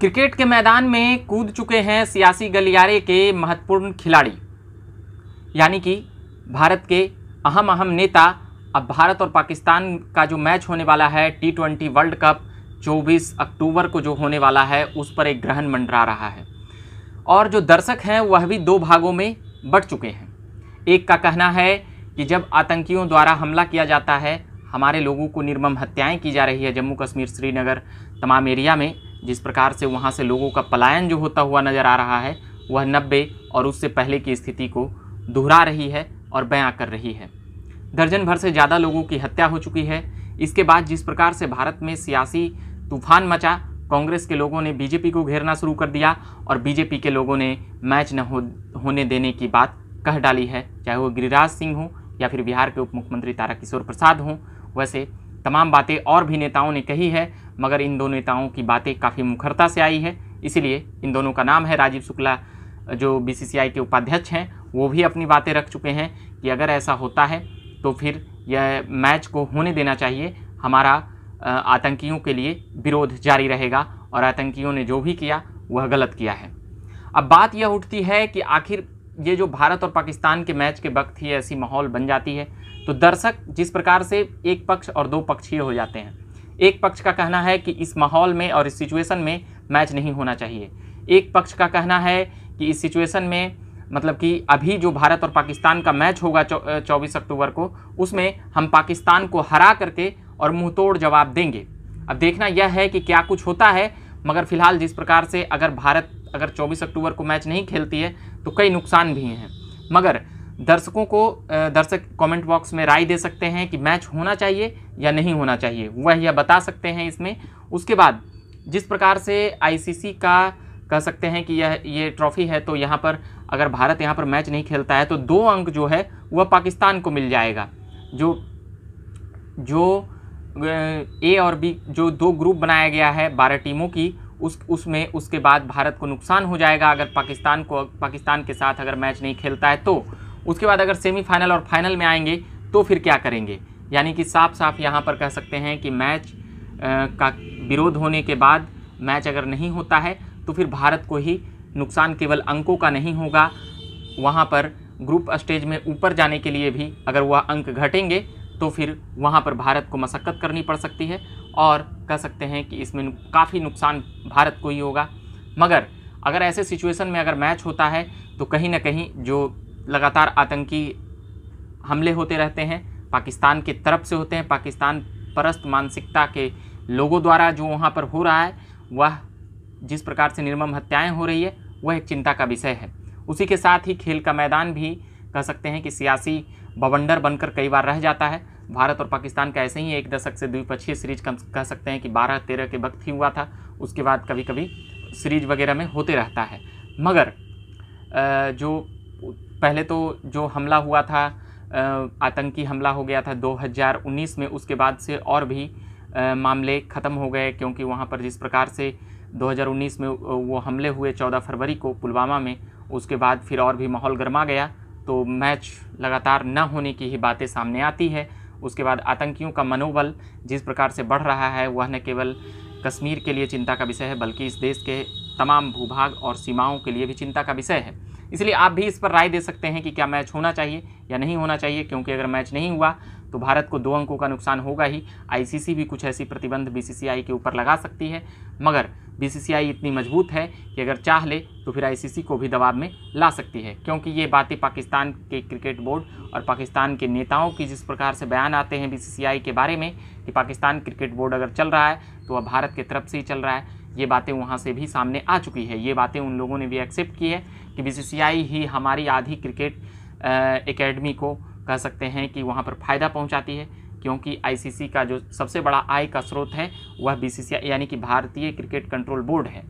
cricket के मैदान में कूद चुके हैं सियासी गलियारे के महत्वपूर्ण खिलाड़ी यानी कि भारत के अहम अहम नेता अब भारत और पाकिस्तान का जो मैच होने वाला है टी ट्वेंटी वर्ल्ड कप 24 अक्टूबर को जो होने वाला है उस पर एक ग्रहण मंडरा रहा है और जो दर्शक हैं वह भी दो भागों में बढ़ चुके हैं एक का कहना है कि जब आतंकियों द्वारा हमला किया जाता है हमारे लोगों को निर्मम हत्याएं की जा रही है जम्मू कश्मीर श्रीनगर तमाम एरिया में जिस प्रकार से वहाँ से लोगों का पलायन जो होता हुआ नज़र आ रहा है वह नब्बे और उससे पहले की स्थिति को दोहरा रही है और बयां कर रही है दर्जन भर से ज़्यादा लोगों की हत्या हो चुकी है इसके बाद जिस प्रकार से भारत में सियासी तूफान मचा कांग्रेस के लोगों ने बीजेपी को घेरना शुरू कर दिया और बीजेपी के लोगों ने मैच न हो, होने देने की बात कह डाली है चाहे वो गिरिराज सिंह हों या फिर बिहार के उप मुख्यमंत्री तारा किशोर प्रसाद हों वैसे तमाम बातें और भी नेताओं ने कही है मगर इन दो नेताओं की बातें काफ़ी मुखरता से आई है इसीलिए इन दोनों का नाम है राजीव शुक्ला जो बीसीसीआई के उपाध्यक्ष हैं वो भी अपनी बातें रख चुके हैं कि अगर ऐसा होता है तो फिर यह मैच को होने देना चाहिए हमारा आतंकियों के लिए विरोध जारी रहेगा और आतंकियों ने जो भी किया वह गलत किया है अब बात यह उठती है कि आखिर ये जो भारत और पाकिस्तान के मैच के वक्त ही ऐसी माहौल बन जाती है तो दर्शक जिस प्रकार से एक पक्ष और दो पक्षीय हो जाते हैं एक पक्ष का कहना है कि इस माहौल में और इस सिचुएशन में मैच नहीं होना चाहिए एक पक्ष का कहना है कि इस सिचुएशन में मतलब कि अभी जो भारत और पाकिस्तान का मैच होगा चौबीस अक्टूबर को उसमें हम पाकिस्तान को हरा करके और मुँह जवाब देंगे अब देखना यह है कि क्या कुछ होता है मगर फिलहाल जिस प्रकार से अगर भारत अगर 24 अक्टूबर को मैच नहीं खेलती है तो कई नुकसान भी हैं मगर दर्शकों को दर्शक कमेंट बॉक्स में राय दे सकते हैं कि मैच होना चाहिए या नहीं होना चाहिए वह यह बता सकते हैं इसमें उसके बाद जिस प्रकार से आईसीसी का कह सकते हैं कि यह ये ट्रॉफ़ी है तो यहाँ पर अगर भारत यहाँ पर मैच नहीं खेलता है तो दो अंक जो है वह पाकिस्तान को मिल जाएगा जो जो ए और बी जो दो ग्रुप बनाया गया है बारह टीमों की उस उसमें उसके बाद भारत को नुकसान हो जाएगा अगर पाकिस्तान को पाकिस्तान के साथ अगर मैच नहीं खेलता है तो उसके बाद अगर सेमीफाइनल और फाइनल में आएंगे तो फिर क्या करेंगे यानी कि साफ साफ यहाँ पर कह सकते हैं कि मैच का विरोध होने के बाद मैच अगर नहीं होता है तो फिर भारत को ही नुकसान केवल अंकों का नहीं होगा वहाँ पर ग्रुप स्टेज में ऊपर जाने के लिए भी अगर वह अंक घटेंगे तो फिर वहाँ पर भारत को मशक्क़त करनी पड़ सकती है और कह सकते हैं कि इसमें काफ़ी नुकसान भारत को ही होगा मगर अगर ऐसे सिचुएशन में अगर मैच होता है तो कहीं ना कहीं जो लगातार आतंकी हमले होते रहते हैं पाकिस्तान के तरफ से होते हैं पाकिस्तान परस्त मानसिकता के लोगों द्वारा जो वहाँ पर हो रहा है वह जिस प्रकार से निर्मम हत्याएं हो रही है वह एक चिंता का विषय है उसी के साथ ही खेल का मैदान भी कह सकते हैं कि सियासी बवंडर बनकर कई बार रह जाता है भारत और पाकिस्तान का ऐसे ही एक दशक से द्विपक्षीय सीरीज कह सकते हैं कि बारह तेरह के वक्त ही हुआ था उसके बाद कभी कभी सीरीज वगैरह में होते रहता है मगर जो पहले तो जो हमला हुआ था आतंकी हमला हो गया था 2019 में उसके बाद से और भी मामले ख़त्म हो गए क्योंकि वहाँ पर जिस प्रकार से 2019 में वो हमले हुए 14 फरवरी को पुलवामा में उसके बाद फिर और भी माहौल गर्मा गया तो मैच लगातार न होने की ही बातें सामने आती है उसके बाद आतंकियों का मनोबल जिस प्रकार से बढ़ रहा है वह न केवल कश्मीर के लिए चिंता का विषय है बल्कि इस देश के तमाम भूभाग और सीमाओं के लिए भी चिंता का विषय है इसलिए आप भी इस पर राय दे सकते हैं कि क्या मैच होना चाहिए या नहीं होना चाहिए क्योंकि अगर मैच नहीं हुआ तो भारत को दो अंकों का नुकसान होगा ही आईसीसी भी कुछ ऐसी प्रतिबंध बीसीसीआई के ऊपर लगा सकती है मगर बीसीसीआई इतनी मजबूत है कि अगर चाह ले तो फिर आईसीसी को भी दबाव में ला सकती है क्योंकि ये बातें पाकिस्तान के क्रिकेट बोर्ड और पाकिस्तान के नेताओं की जिस प्रकार से बयान आते हैं बीसीसीआई के बारे में कि पाकिस्तान क्रिकेट बोर्ड अगर चल रहा है तो अब भारत के तरफ से ही चल रहा है ये बातें वहाँ से भी सामने आ चुकी है ये बातें उन लोगों ने भी एक्सेप्ट की है कि बी ही हमारी आधी क्रिकेट एकेडमी को कह सकते हैं कि वहाँ पर फ़ायदा पहुँचाती है क्योंकि आईसीसी का जो सबसे बड़ा आय का स्रोत है वह बीसीसीआई यानी कि भारतीय क्रिकेट कंट्रोल बोर्ड है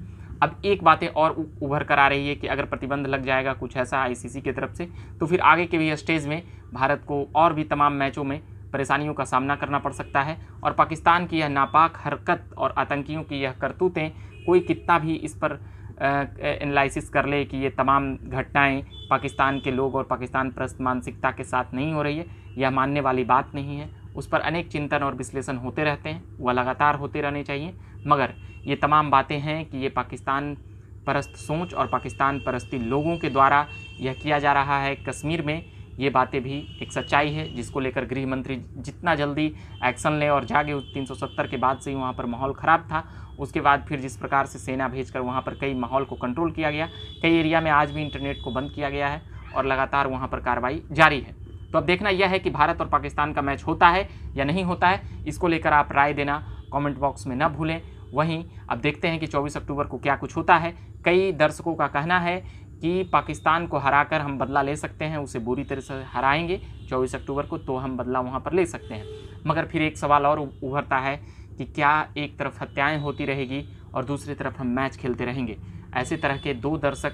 अब एक बातें और उभर कर आ रही है कि अगर प्रतिबंध लग जाएगा कुछ ऐसा आईसीसी की तरफ से तो फिर आगे के भी स्टेज में भारत को और भी तमाम मैचों में परेशानियों का सामना करना पड़ सकता है और पाकिस्तान की यह नापाक हरकत और आतंकियों की यह करतूतें कोई कितना भी इस पर एनालिसिस कर ले कि ये तमाम घटनाएं पाकिस्तान के लोग और पाकिस्तान प्रस्त मानसिकता के साथ नहीं हो रही है यह मानने वाली बात नहीं है उस पर अनेक चिंतन और विश्लेषण होते रहते हैं वह लगातार होते रहने चाहिए मगर ये तमाम बातें हैं कि ये पाकिस्तान परस्त सोच और पाकिस्तान परस्ती लोगों के द्वारा यह किया जा रहा है कश्मीर में ये बातें भी एक सच्चाई है जिसको लेकर गृह मंत्री जितना जल्दी एक्शन लें और जागे उस 370 के बाद से ही वहाँ पर माहौल ख़राब था उसके बाद फिर जिस प्रकार से सेना भेजकर वहाँ पर कई माहौल को कंट्रोल किया गया कई एरिया में आज भी इंटरनेट को बंद किया गया है और लगातार वहाँ पर कार्रवाई जारी है तो अब देखना यह है कि भारत और पाकिस्तान का मैच होता है या नहीं होता है इसको लेकर आप राय देना कमेंट बॉक्स में न भूलें वहीं अब देखते हैं कि 24 अक्टूबर को क्या कुछ होता है कई दर्शकों का कहना है कि पाकिस्तान को हराकर हम बदला ले सकते हैं उसे बुरी तरह से हराएंगे 24 अक्टूबर को तो हम बदला वहाँ पर ले सकते हैं मगर फिर एक सवाल और उभरता है कि क्या एक तरफ हत्याएं होती रहेगी और दूसरी तरफ हम मैच खेलते रहेंगे ऐसे तरह के दो दर्शक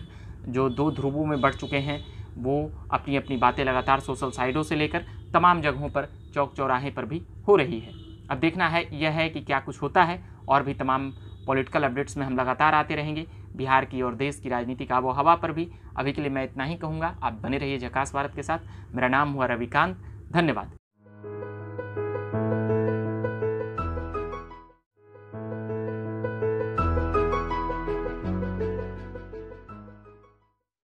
जो दो ध्रुवों में बढ़ चुके हैं वो अपनी अपनी बातें लगातार सोशल साइडों से लेकर तमाम जगहों पर चौक चौराहे पर भी हो रही है अब देखना है यह है कि क्या कुछ होता है और भी तमाम पॉलिटिकल अपडेट्स में हम लगातार आते रहेंगे बिहार की और देश की राजनीतिक आबो हवा पर भी अभी के लिए मैं इतना ही कहूँगा आप बने रहिए झकास भारत के साथ मेरा नाम हुआ रविकांत धन्यवाद